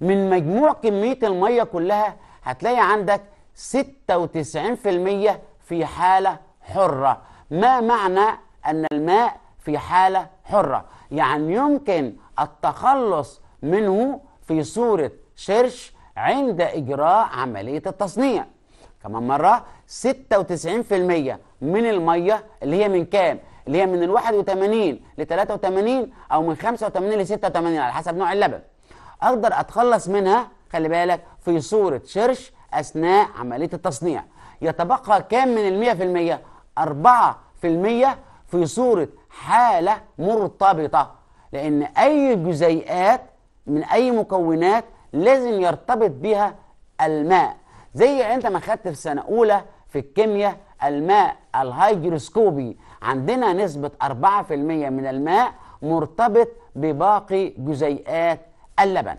من مجموع كمية المية كلها هتلاقي عندك 96% في حالة حرة ما معنى أن الماء في حالة حرة يعني يمكن التخلص منه في صورة شرش عند إجراء عملية التصنيع كمان مرة 96% من المية اللي هي من كام؟ اللي هي من ال 81 ل 83 أو من 85 ل 86 على حسب نوع اللبن أقدر أتخلص منها خلي بالك في صورة شرش أثناء عملية التصنيع يتبقى كام من المية في المية؟ أربعة في المية في صورة حالة مرتبطة لأن أي جزيئات من أي مكونات لازم يرتبط بها الماء زي أنت ما خدت في سنة أولى في الكيمياء الماء الهيجروسكوبي عندنا نسبة 4% من الماء مرتبط بباقي جزيئات اللبن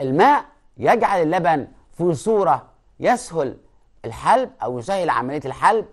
الماء يجعل اللبن في صورة يسهل الحلب أو يسهل عملية الحلب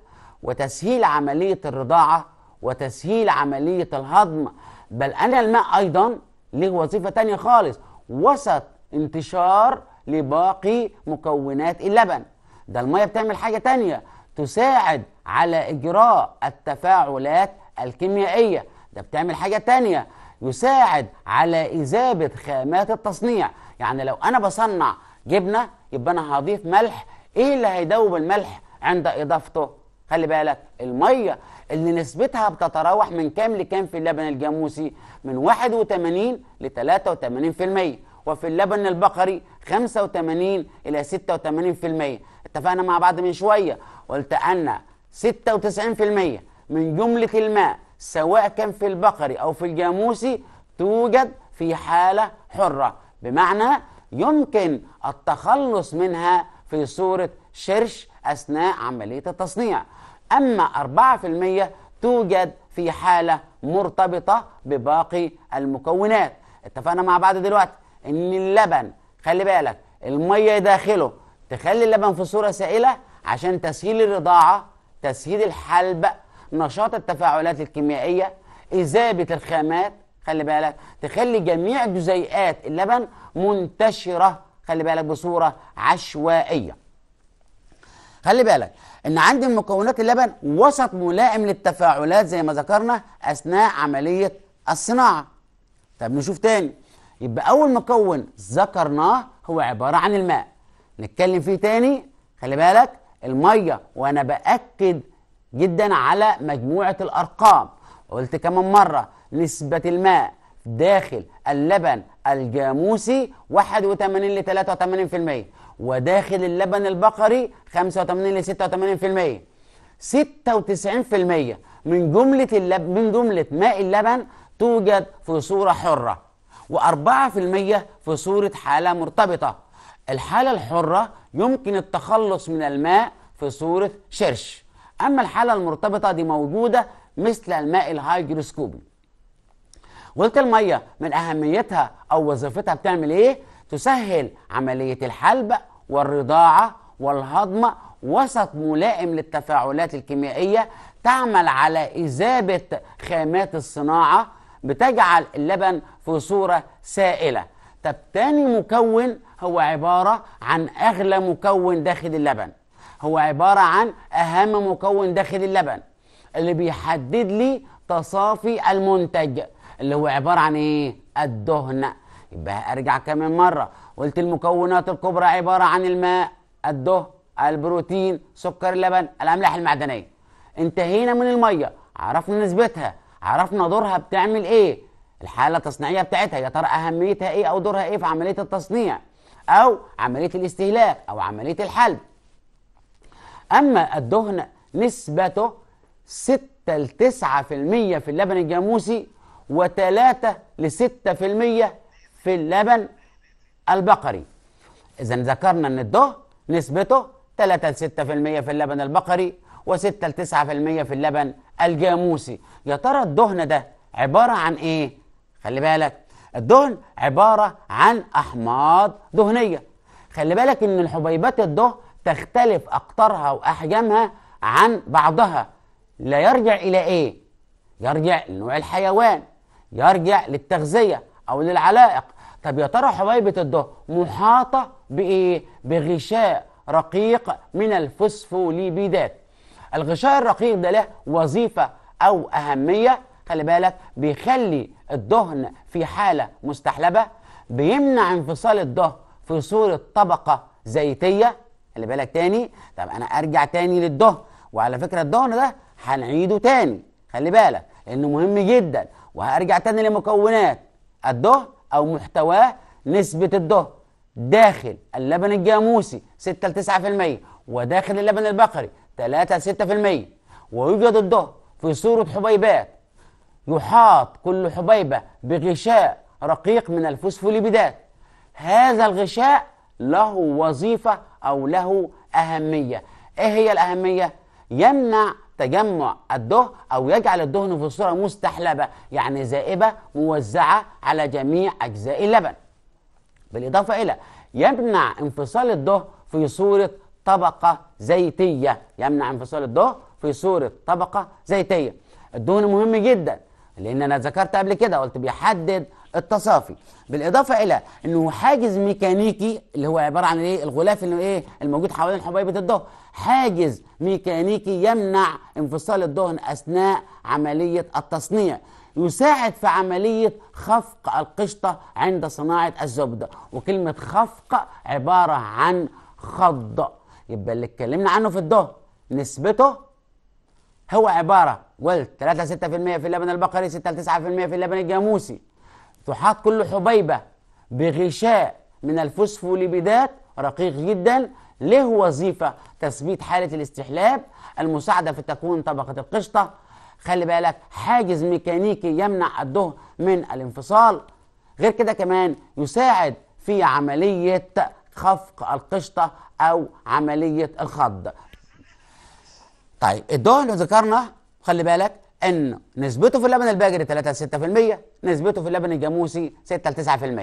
وتسهيل عملية الرضاعة وتسهيل عملية الهضم بل أن الماء أيضا له وظيفة تانية خالص وسط انتشار لباقي مكونات اللبن ده المية بتعمل حاجة تانية تساعد على إجراء التفاعلات الكيميائية ده بتعمل حاجة تانية يساعد على إذابة خامات التصنيع يعني لو أنا بصنع جبنة يبقى أنا هضيف ملح إيه اللي هيدوب الملح عند إضافته خلي بالك المية اللي نسبتها بتتراوح من كام لكام في اللبن الجاموسي من 81 ل 83% وفي اللبن البقري 85 إلى 86% اتفقنا مع بعض من شوية قلت أن 96% من جملة الماء سواء كان في البقري أو في الجاموسي توجد في حالة حرة بمعنى يمكن التخلص منها في صورة شرش أثناء عملية التصنيع أما 4% توجد في حالة مرتبطة بباقي المكونات اتفقنا مع بعض دلوقتي ان اللبن خلي بالك المية داخله تخلي اللبن في صورة سائلة عشان تسهيل الرضاعة تسهيل الحلب نشاط التفاعلات الكيميائية إذابة الخامات خلي بالك تخلي جميع جزيئات اللبن منتشرة خلي بالك بصورة عشوائية خلي بالك ان عندي مكونات اللبن وسط ملائم للتفاعلات زي ما ذكرنا اثناء عملية الصناعة طب نشوف تاني يبقى اول مكون ذكرناه هو عبارة عن الماء نتكلم فيه تاني خلي بالك المية وانا باكد جدا على مجموعة الأرقام قلت كمان مرة نسبة الماء داخل اللبن الجاموسي 81 ل 83% وداخل اللبن البقري 85 ل 86% 96% من جملة اللب من جملة ماء اللبن توجد في صورة حرة و4% في صورة حالة مرتبطة الحالة الحرة يمكن التخلص من الماء في صورة شرش أما الحالة المرتبطة دي موجودة مثل الماء الهايجروسكوبي قلت المية من أهميتها أو وظيفتها بتعمل إيه؟ تسهل عملية الحلب والرضاعة والهضم وسط ملائم للتفاعلات الكيميائية تعمل على إذابة خامات الصناعة بتجعل اللبن في صورة سائلة طب تاني مكون هو عبارة عن أغلى مكون داخل اللبن هو عبارة عن أهم مكون داخل اللبن اللي بيحدد لي تصافي المنتج اللي هو عبارة عن إيه؟ الدهن يبقى أرجع كمان مرة قلت المكونات الكبرى عبارة عن الماء الدهن البروتين سكر اللبن الأملاح المعدنية انتهينا من المية عرفنا نسبتها عرفنا دورها بتعمل إيه الحالة التصنيعية بتاعتها يا ترى أهميتها إيه أو دورها إيه في عملية التصنيع أو عملية الاستهلاك أو عملية الحلب أما الدهن نسبته 6 ل 9% في اللبن الجاموسي و3 ل 6% في اللبن البقري إذا ذكرنا أن الدهن نسبته 3 ل 6% في اللبن البقري و6 ل 9% في اللبن الجاموسي يا ترى الدهن ده عبارة عن إيه؟ خلي بالك الدهن عبارة عن أحماض دهنية خلي بالك إن الحبيبات الدهن تختلف أقطارها وأحجامها عن بعضها لا يرجع إلى إيه؟ يرجع لنوع الحيوان يرجع للتغذية أو للعلائق طب يا ترى حبيبة الدهر محاطة بإيه؟ بغشاء رقيق من الفوسفوليبيدات الغشاء الرقيق ده له وظيفة أو أهمية خلي بالك بيخلي الدهن في حالة مستحلبة بيمنع انفصال الدهن في صورة طبقة زيتية خلي بالك تاني طب انا ارجع تاني للدهن وعلى فكره الدهن ده هنعيده تاني خلي بالك لانه مهم جدا وهرجع تاني لمكونات الدهن او محتواه نسبه الدهن داخل اللبن الجاموسي 6 ل 9% وداخل اللبن البقري 3 ل 6% ويوجد الدهن في صوره حبيبات يحاط كل حبيبه بغشاء رقيق من الفوسفوليبيدات هذا الغشاء له وظيفة أو له أهمية إيه هي الأهمية؟ يمنع تجمع الدهن أو يجعل الدهن في صورة مستحلبة يعني زائبة موزعة على جميع أجزاء اللبن بالإضافة إلى يمنع انفصال الدهن في صورة طبقة زيتية يمنع انفصال الدهن في صورة طبقة زيتية الدهن مهم جدا لأن أنا ذكرت قبل كده قلت بيحدد التصافي بالاضافه الى انه حاجز ميكانيكي اللي هو عباره عن ايه الغلاف اللي ايه الموجود حوالين حبيبه الدهن حاجز ميكانيكي يمنع انفصال الدهن اثناء عمليه التصنيع يساعد في عملية خفق القشطة عند صناعة الزبدة وكلمة خفق عبارة عن خض يبقى اللي اتكلمنا عنه في الدهن نسبته هو عبارة قلت 3 6% في اللبن البقري 6 9% في اللبن الجاموسي تحاط كل حبيبة بغشاء من الفوسفوليبيدات رقيق جدا له وظيفة تثبيت حالة الاستحلاب المساعدة في تكوين طبقة القشطة خلي بالك حاجز ميكانيكي يمنع الدهن من الانفصال غير كده كمان يساعد في عملية خفق القشطة أو عملية الخض طيب الدهن ذكرنا خلي بالك انه نسبته في اللبن الباجري 3 ل 6% نسبته في اللبن الجاموسي 6 ل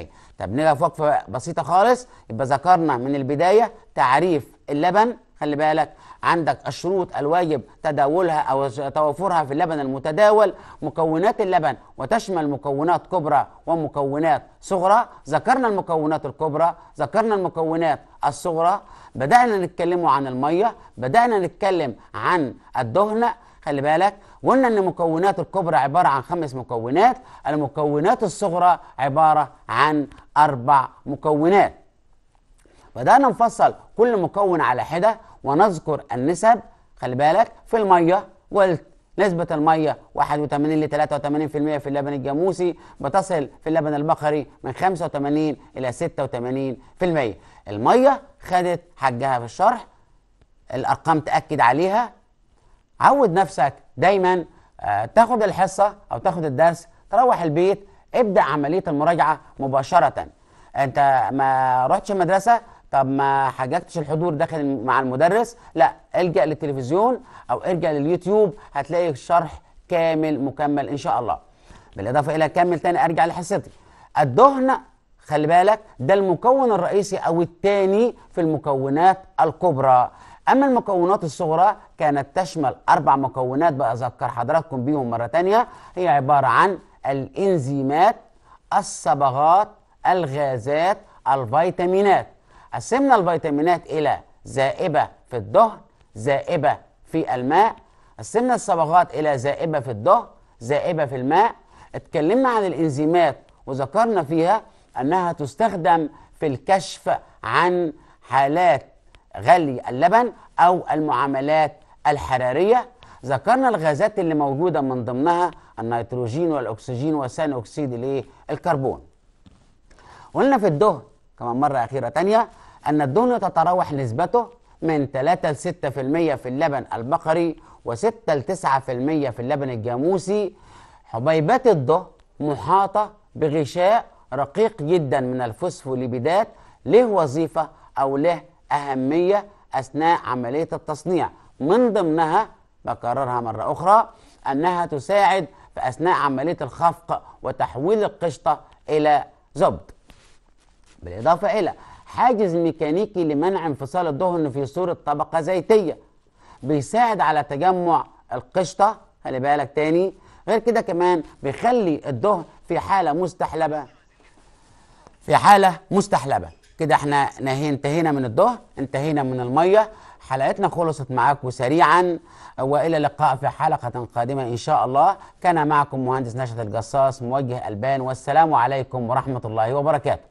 9% طب نيجي في وقفه بسيطه خالص يبقى ذكرنا من البدايه تعريف اللبن خلي بالك عندك الشروط الواجب تداولها او توفرها في اللبن المتداول مكونات اللبن وتشمل مكونات كبرى ومكونات صغرى ذكرنا المكونات الكبرى ذكرنا المكونات الصغرى بدانا نتكلموا عن الميه بدانا نتكلم عن الدهنه خلي بالك وقلنا ان المكونات الكبرى عباره عن خمس مكونات المكونات الصغرى عباره عن اربع مكونات بدانا نفصل كل مكون على حده ونذكر النسب خلي بالك في الميه قلت نسبة المية 81 ل 83% في اللبن الجاموسي بتصل في اللبن البقري من 85 إلى 86% المية خدت حجها في الشرح الأرقام تأكد عليها عود نفسك دايما آه، تاخد الحصه او تاخد الدرس تروح البيت ابدا عمليه المراجعه مباشره انت ما رحتش المدرسه طب ما حججتش الحضور داخل مع المدرس لا الجا للتلفزيون او ارجع لليوتيوب هتلاقي الشرح كامل مكمل ان شاء الله بالاضافه الى كمل تاني ارجع لحصتي الدهن خلي بالك ده المكون الرئيسي او الثاني في المكونات الكبرى أما المكونات الصغرى كانت تشمل أربع مكونات بأذكر حضراتكم بيهم مرة تانية هي عبارة عن الإنزيمات الصبغات الغازات الفيتامينات قسمنا الفيتامينات إلى زائبة في الدهن زائبة في الماء قسمنا الصبغات إلى زائبة في الدهن زائبة في الماء اتكلمنا عن الإنزيمات وذكرنا فيها أنها تستخدم في الكشف عن حالات غلي اللبن أو المعاملات الحرارية ذكرنا الغازات اللي موجودة من ضمنها النيتروجين والأكسجين وثاني أكسيد الكربون قلنا في الدهن كمان مرة أخيرة تانية أن الدهن تتراوح نسبته من 3 ل 6% في اللبن البقري و6 ل 9% في اللبن الجاموسي حبيبات الدهن محاطة بغشاء رقيق جدا من الفوسفوليبيدات له وظيفة أو له أهمية أثناء عملية التصنيع من ضمنها بكررها مرة أخرى أنها تساعد في أثناء عملية الخفق وتحويل القشطة إلى زبد بالإضافة إلى حاجز ميكانيكي لمنع انفصال الدهن في صورة طبقة زيتية بيساعد على تجمع القشطة خلي بالك تاني غير كده كمان بيخلي الدهن في حالة مستحلبة في حالة مستحلبة كده احنا انتهينا من الظهر انتهينا من الميه حلقتنا خلصت معاكم سريعا والى اللقاء في حلقه قادمه ان شاء الله كان معكم مهندس نشأة الجصاص موجه البان والسلام عليكم ورحمه الله وبركاته